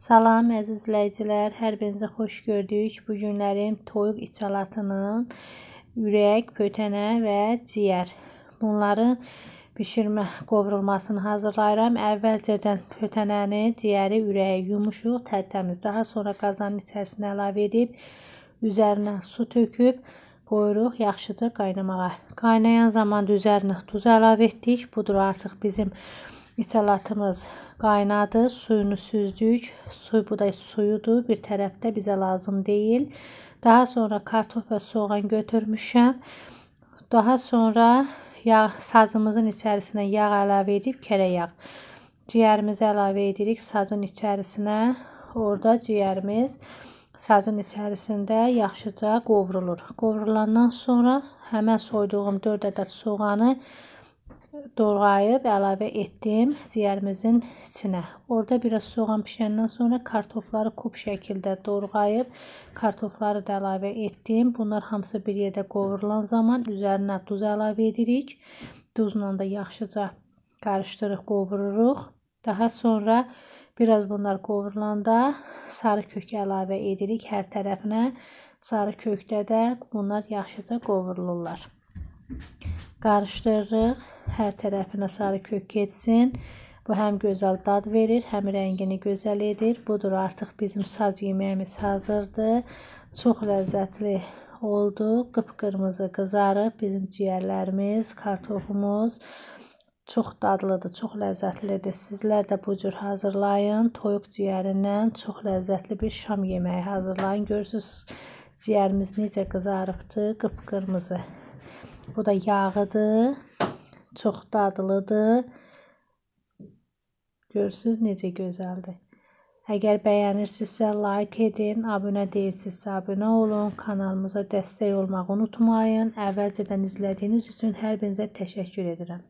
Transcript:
Salam əziz izləyicilər, hər birinizə xoş gördük. Bu günlərin toyuq içalatının ürək, pötənə və ciyər. Bunların bişirmə qovrulmasını hazırlayıram. Əvvəlcədən pötənəni, ciyəri, ürəyi yumuşuq, tərtəmiz. Daha sonra qazanın içərisinə əlavə edib, üzərinə su töküb qoyuruq yaxşıca qaynamağa. Qaynayan zaman üzərinə duz əlavə etdik. Budur artıq bizim misalatımız qaynadı, suyunu süzdük. Su bu da suyudur, bir tərəfdə bizə lazım deyil. Daha sonra kartof və soğan götürmüşəm. Daha sonra yağ sazımızın içərisinə yağ əlavə edib kərəyağ. Ciyərimizi əlavə edirik sazın içərisinə. Orda ciyərimiz sazın içərisində yaxşıca qovrulur. Qovrulandan sonra həmin soyduğum 4 ədəd soğanı doğrayıb əlavə etdim ciyərimizin içinə. Orada biraz soğan bişəndən sonra kartofları kub şəkildə doğrayıb kartofları da əlavə etdim. Bunlar hamısı bir yerdə qovurulan zaman üzərinə duz əlavə edirik. Duzla da yaxşıca qarışdırıb qovururuq. Daha sonra biraz bunlar qovurulanda sarı kök əlavə edirik hər tərəfinə. Sarı kökdə də bunlar yaxşıca qovrulurlar. Qarışdırırıq. Hər tərəfinə sarı kök getsin. Bu həm gözəl dad verir, həm rəngini gözəl edir. Budur, artıq bizim sac yeməyimiz hazırdır. Çox ləzzətli oldu. Qıpqırmızı qızarıb bizim ciyərlərimiz, kartofumuz çox dadlıdır, çox ləzzətlidir. Sizlər də bu cür hazırlayın. Toyuq ciyərindən çox ləzzətli bir şam yeməyi hazırlayın. Görürsüz, ciyərimiz necə qızarıbdı, qıpqırmızı. Bu da yağıdır. Çox dadlıdır. Görürsüz necə gözəldir. Əgər bəyənirsinizsə like edin, abunə deyilsinizsə abunə olun, kanalımıza dəstək olmağı unutmayın. Əvvəlcədən izlədiyiniz üçün hər birinizə təşəkkür edirəm.